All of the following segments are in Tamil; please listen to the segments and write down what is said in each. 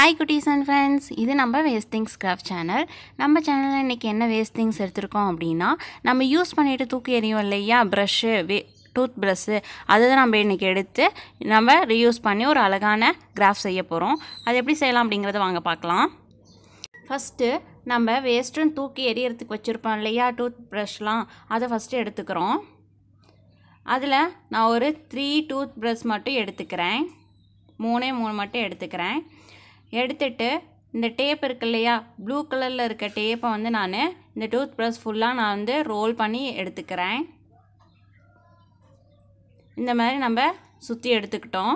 ஹாய் குட்டீஸ் அண்ட் ஃப்ரெண்ட்ஸ் இது நம்ம வேஸ்டிங்ஸ் கிராஃப்ட் சேனல் நம்ம சேனலில் இன்றைக்கி என்ன வேஸ்டிங்ஸ் எடுத்திருக்கோம் அப்படின்னா நம்ம யூஸ் பண்ணிவிட்டு தூக்கி எறியும் இல்லையா ப்ரஷ்ஷு வே டூத் ப்ரஷ்ஷு அதை தான் நம்ம இன்றைக்கி எடுத்து நம்ம ரீயூஸ் பண்ணி ஒரு அழகான கிராஃப் செய்ய போகிறோம் அது எப்படி செய்யலாம் அப்படிங்கிறத வாங்க பார்க்கலாம் ஃபஸ்ட்டு நம்ம வேஸ்ட்டுன்னு தூக்கி எறியறதுக்கு வச்சுருப்போம் இல்லையா டூத் ப்ரஷ்லாம் அதை ஃபஸ்ட்டு எடுத்துக்கிறோம் அதில் நான் ஒரு த்ரீ டூத் ப்ரஷ் மட்டும் எடுத்துக்கிறேன் மூணே மூணு மட்டும் எடுத்துக்கிறேன் எடுத்துட்டு இந்த டேப் இருக்கு இல்லையா ப்ளூ கலரில் இருக்க டேப்பை வந்து நான் இந்த டூத் ப்ரஷ் ஃபுல்லாக நான் வந்து ரோல் பண்ணி எடுத்துக்கிறேன் இந்த மாதிரி நம்ம சுற்றி எடுத்துக்கிட்டோம்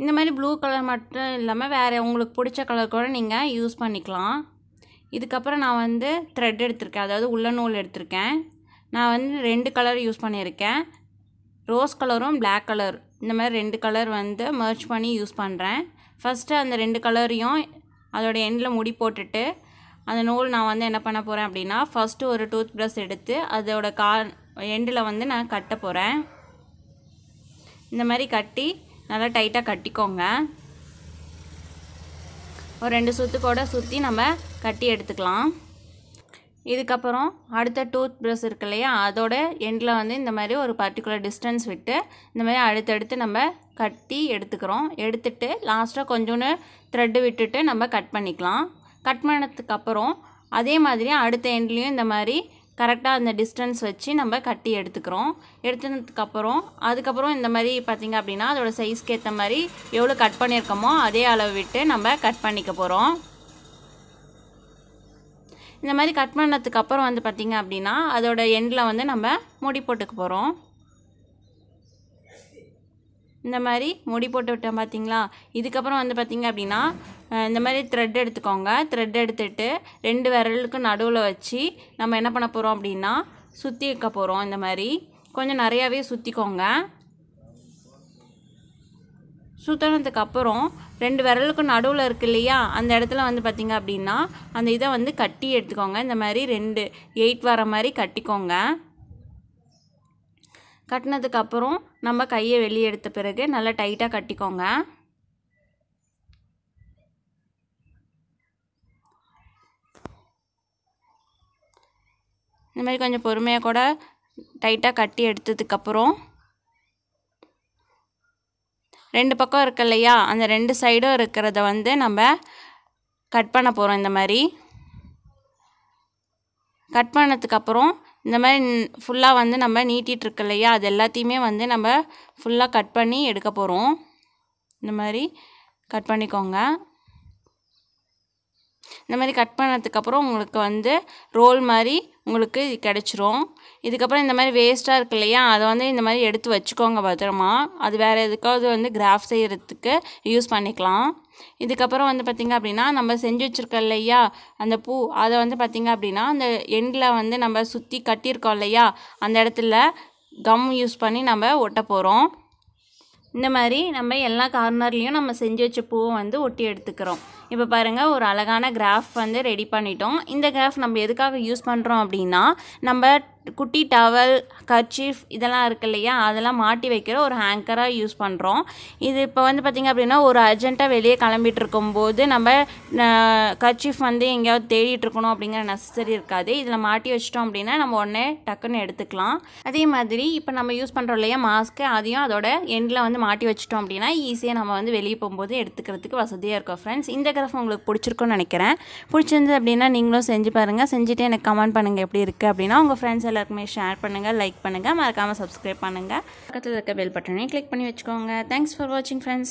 இந்த மாதிரி ப்ளூ கலர் மட்டும் இல்லாமல் வேறு உங்களுக்கு பிடிச்ச கலர் கூட நீங்கள் யூஸ் பண்ணிக்கலாம் இதுக்கப்புறம் நான் வந்து த்ரெட் எடுத்திருக்கேன் அதாவது உள்ள நூல் எடுத்திருக்கேன் நான் வந்து ரெண்டு கலர் யூஸ் பண்ணியிருக்கேன் ரோஸ் கலரும் பிளாக் கலர் இந்த மாதிரி ரெண்டு கலர் வந்து மர்ச் பண்ணி யூஸ் பண்ணுறேன் ஃபஸ்ட்டு அந்த ரெண்டு கலரையும் அதோடய எண்டில் முடி போட்டுட்டு அந்த நூல் நான் வந்து என்ன பண்ண போகிறேன் அப்படின்னா ஃபஸ்ட்டு ஒரு டூத் ப்ரஷ் எடுத்து அதோட கா எண்டில் வந்து நான் கட்ட போகிறேன் இந்த மாதிரி கட்டி நல்லா டைட்டாக கட்டிக்கோங்க ஒரு ரெண்டு சுற்று கூட சுற்றி நம்ம கட்டி எடுத்துக்கலாம் இதுக்கப்புறம் அடுத்த டூத் ப்ரஷ் இருக்கு இல்லையா அதோட எண்டில் வந்து இந்த மாதிரி ஒரு பர்டிகுலர் டிஸ்டன்ஸ் விட்டு இந்த மாதிரி அடுத்தடுத்து நம்ம கட்டி எடுத்துக்கிறோம் எடுத்துட்டு லாஸ்ட்டாக கொஞ்சோண்டு த்ரெட்டு விட்டுட்டு நம்ம கட் பண்ணிக்கலாம் கட் பண்ணதுக்கப்புறம் அதே மாதிரி அடுத்த எண்ட்லேயும் இந்த மாதிரி கரெக்டாக அந்த டிஸ்டன்ஸ் வச்சு நம்ம கட்டி எடுத்துக்கிறோம் எடுத்துனதுக்கப்புறம் அதுக்கப்புறம் இந்த மாதிரி பார்த்திங்க அப்படின்னா அதோடய சைஸ்க்கு ஏற்ற மாதிரி எவ்வளோ கட் பண்ணியிருக்கோமோ அதே அளவு விட்டு நம்ம கட் பண்ணிக்க போகிறோம் இந்த மாதிரி கட் பண்ணதுக்கப்புறம் வந்து பார்த்திங்க அப்படின்னா அதோட எண்டில் வந்து நம்ம முடி போட்டுக்க போகிறோம் இந்த மாதிரி முடி போட்டு விட்டோம் பார்த்தீங்களா இதுக்கப்புறம் வந்து பார்த்திங்க அப்படின்னா இந்த மாதிரி த்ரெட் எடுத்துக்கோங்க த்ரெட் எடுத்துட்டு ரெண்டு விரலுக்கு நடுவில் வச்சு நம்ம என்ன பண்ண போகிறோம் அப்படின்னா சுற்றி வைக்க போகிறோம் இந்த மாதிரி கொஞ்சம் நிறையாவே சுற்றிக்கோங்க சுற்றினதுக்கு அப்புறம் ரெண்டு விரலுக்கும் நடுவில் இருக்கு இல்லையா அந்த இடத்துல வந்து பார்த்திங்க அப்படின்னா அந்த இதை வந்து கட்டி எடுத்துக்கோங்க இந்த மாதிரி ரெண்டு எயிட் வர மாதிரி கட்டிக்கோங்க கட்டினதுக்கப்புறம் நம்ம கையை வெளியே எடுத்த பிறகு நல்லா டைட்டாக கட்டிக்கோங்க இந்த மாதிரி கொஞ்சம் பொறுமையாக கூட டைட்டாக கட்டி எடுத்ததுக்கப்புறம் ரெண்டு பக்கம் இருக்கு இல்லையா அந்த ரெண்டு சைடும் இருக்கிறத வந்து நம்ம கட் பண்ண போகிறோம் இந்த மாதிரி கட் பண்ணதுக்கப்புறம் இந்த மாதிரி ஃபுல்லாக வந்து நம்ம நீட்டிகிட்ருக்கு இல்லையா அது எல்லாத்தையுமே வந்து நம்ம ஃபுல்லாக கட் பண்ணி எடுக்க போகிறோம் இந்த மாதிரி கட் பண்ணிக்கோங்க இந்த மாதிரி கட் பண்ணதுக்கப்புறம் உங்களுக்கு வந்து ரோல் மாதிரி உங்களுக்கு கிடச்சிரும் இதுக்கப்புறம் இந்த மாதிரி வேஸ்ட்டாக இருக்கு இல்லையா அதை வந்து இந்த மாதிரி எடுத்து வச்சுக்கோங்க பத்திரமா அது வேறு எதுக்காவது வந்து கிராஃப் செய்கிறதுக்கு யூஸ் பண்ணிக்கலாம் இதுக்கப்புறம் வந்து பார்த்திங்க அப்படின்னா நம்ம செஞ்சு வச்சுருக்கோம் இல்லையா அந்த பூ அதை வந்து பார்த்திங்க அப்படின்னா அந்த எண்டில் வந்து நம்ம சுற்றி கட்டியிருக்கோம் இல்லையா அந்த இடத்துல கம் யூஸ் பண்ணி நம்ம ஒட்ட போகிறோம் இந்த மாதிரி நம்ம எல்லா கார்னர்லேயும் நம்ம செஞ்சு வச்ச பூவை வந்து ஒட்டி எடுத்துக்கிறோம் இப்போ பாருங்கள் ஒரு அழகான கிராஃப் வந்து ரெடி பண்ணிட்டோம் இந்த கிராஃப் நம்ம எதுக்காக யூஸ் பண்ணுறோம் அப்படின்னா நம்ம குட்டி டவல் கர்ச்சீஃப் இதெல்லாம் இருக்கு இல்லையா அதெல்லாம் மாட்டி வைக்கிற ஒரு ஹேங்கராக யூஸ் பண்ணுறோம் இது இப்போ வந்து பார்த்திங்க அப்படின்னா ஒரு அர்ஜென்ட்டாக வெளியே கிளம்பிட்டு இருக்கும்போது நம்ம கர்ச்சீஃப் வந்து எங்கேயாவது தேடிட்டு இருக்கணும் அப்படிங்கிற நெசசரி இருக்காது இதில் மாட்டி வச்சிட்டோம் அப்படின்னா நம்ம உடனே டக்குன்னு எடுத்துக்கலாம் அதே மாதிரி இப்போ நம்ம யூஸ் பண்ணுறோம் இல்லையா மாஸ்க்கு அதையும் அதோட எண்டில் வந்து மாட்டி வச்சிட்டோம் அப்படின்னா ஈஸியாக நம்ம வந்து வெளியே போகும்போது எடுத்துக்கிறதுக்கு வசதியாக இருக்கும் ஃப்ரெண்ட்ஸ் இந்த கிராஃப் உங்களுக்கு பிடிச்சிருக்கோன்னு நினைக்கிறேன் பிடிச்சிருந்து அப்படின்னா நீங்களும் செஞ்சு பாருங்கள் செஞ்சுட்டு எனக்கு கமெண்ட் பண்ணுங்கள் எப்படி இருக்குது அப்படின்னா உங்கள் ஃப்ரெண்ட்ஸ் எல்லாருக்குமே ஷேர் பண்ணுங்கள் லைக் பண்ணுங்கள் மறக்காமல் சப்ஸ்கிரைப் பண்ணுங்கள் பக்கத்தில் இருக்க பெல் பட்டனையும் கிளிக் பண்ணி வச்சுக்கோங்க தேங்க்ஸ் ஃபார் வாட்சிங் ஃப்ரெண்ட்ஸ்